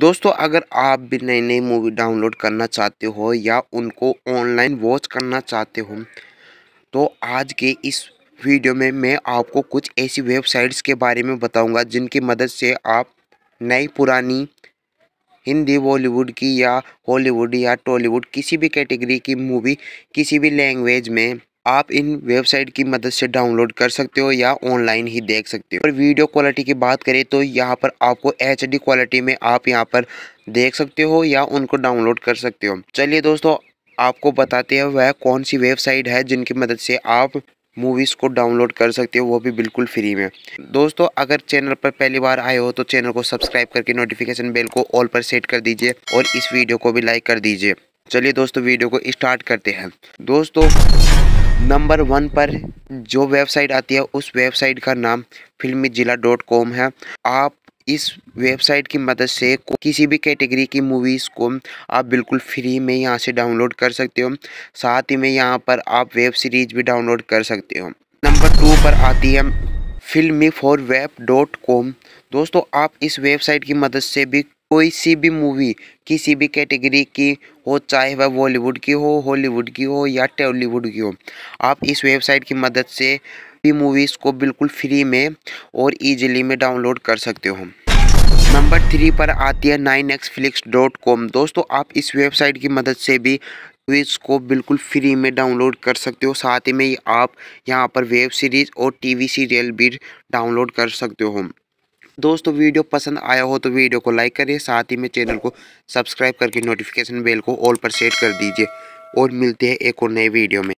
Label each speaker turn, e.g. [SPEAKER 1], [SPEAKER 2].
[SPEAKER 1] दोस्तों अगर आप भी नई नई मूवी डाउनलोड करना चाहते हो या उनको ऑनलाइन वॉच करना चाहते हो तो आज के इस वीडियो में मैं आपको कुछ ऐसी वेबसाइट्स के बारे में बताऊंगा जिनकी मदद से आप नई पुरानी हिंदी बॉलीवुड की या हॉलीवुड या टॉलीवुड किसी भी कैटेगरी की मूवी किसी भी लैंग्वेज में आप इन वेबसाइट की मदद से डाउनलोड कर सकते हो या ऑनलाइन ही देख सकते हो और वीडियो क्वालिटी की बात करें तो यहाँ पर आपको एच क्वालिटी में आप यहाँ पर देख सकते हो या उनको डाउनलोड कर सकते हो चलिए दोस्तों आपको बताते हैं वह कौन सी वेबसाइट है जिनकी मदद से आप मूवीज़ को डाउनलोड कर सकते हो वो भी बिल्कुल फ्री में दोस्तों अगर चैनल पर पहली बार आए हो तो चैनल को सब्सक्राइब करके नोटिफिकेशन बेल को ऑल पर सेट कर दीजिए और इस वीडियो को भी लाइक कर दीजिए चलिए दोस्तों वीडियो को स्टार्ट करते हैं दोस्तों नंबर वन पर जो वेबसाइट आती है उस वेबसाइट का नाम फिल्मी जिला डॉट कॉम है आप इस वेबसाइट की मदद से किसी भी कैटेगरी की मूवीज़ को आप बिल्कुल फ्री में यहाँ से डाउनलोड कर सकते हो साथ ही में यहाँ पर आप वेब सीरीज भी डाउनलोड कर सकते हो नंबर टू पर आती है फिल्मी फॉर वेब डॉट कॉम दोस्तों आप इस वेबसाइट की मदद से भी कोई सी भी मूवी किसी भी कैटेगरी की हो चाहे वह बॉलीवुड की हो हॉलीवुड की हो या टॉलीवुड की हो आप इस वेबसाइट की मदद से भी मूवीज़ को बिल्कुल फ्री में और इजीली में डाउनलोड कर सकते हो नंबर थ्री पर आती है nine x flix dot com दोस्तों आप इस वेबसाइट की मदद से भी मूवीज़ को बिल्कुल फ्री में डाउनलोड कर सकते हो साथ ही में आप यहाँ पर वेब सीरीज़ और टीवी सीरियल भी डाउनलोड कर सकते हो दोस्तों वीडियो पसंद आया हो तो वीडियो को लाइक करिए साथ ही में चैनल को सब्सक्राइब करके नोटिफिकेशन बेल को ऑल पर सेट कर दीजिए और मिलते हैं एक और नए वीडियो में